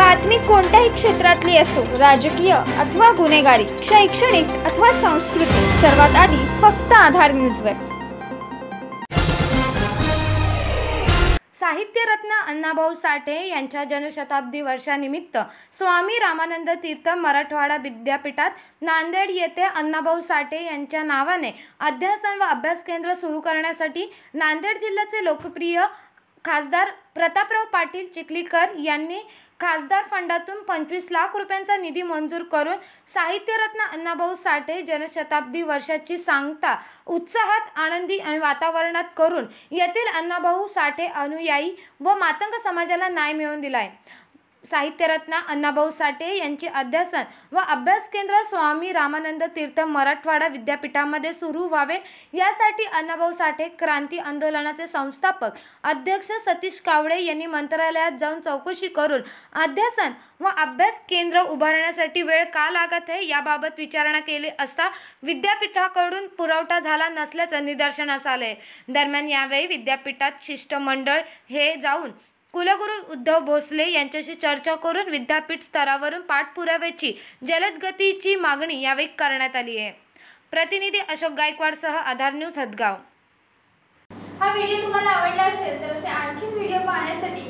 बातमी कोणत्याही क्षेत्रातली असो राजकीय अथवा गुन्हेगारी शैक्षणिक अथवा सांस्कृतिक सर्वात आधी फक्त आधार वर साहित्यरत्न अण्णाभाऊ साठे यांच्या जनशताब्दी वर्षानिमित्त स्वामी रामानंद तीर्थ मराठवाडा विद्यापीठात नांदेड येथे अण्णाभाऊ साठे यांच्या नावाने अध्यासन व अभ्यास केंद्र सुरू करण्यासाठी नांदेड जिल्ह्याचे लोकप्रिय खासदार प्रतापराव पाटील चिखलीकर यांनी खासदार फंडातून पंचवीस लाख रुपयांचा निधी मंजूर करून साहित्यरत्न अण्णाभाऊ साठे जनशताब्दी वर्षाची सांगता उत्साहात आनंदी आणि वातावरणात करून येथील अण्णाभाऊ साठे अनुयायी व मातंग समाजाला न्याय मिळवून दिला साहित्यरत्न अण्णाभाऊ साठे यांचे अध्यासन व अभ्यास केंद्र स्वामी रामानंद तीर्थ मराठवाडा विद्यापीठामध्ये सुरू व्हावे यासाठी अण्णाभाऊ साठे क्रांती आंदोलनाचे संस्थापक अध्यक्ष सतीश कावळे यांनी मंत्रालयात जाऊन चौकशी करून अध्यासन व अभ्यास केंद्र उभारण्यासाठी वेळ का लागत आहे याबाबत विचारणा केली असता विद्यापीठाकडून पुरवठा झाला नसल्याचं निदर्शनास आले दरम्यान यावेळी विद्यापीठात शिष्टमंडळ हे जाऊन कुलगुरू उद्धव भोसले यांच्याशी चर्चा करून विद्यापीठ स्तरावरून पाठपुराव्याची जलदगतीची मागणी यावेळी करण्यात आली आहे प्रतिनिधी अशोक गायकवाडसह आधार न्यूज हदगाव हा व्हिडिओ तुम्हाला आवडला असेल तर असे आणखी व्हिडिओ पाहण्यासाठी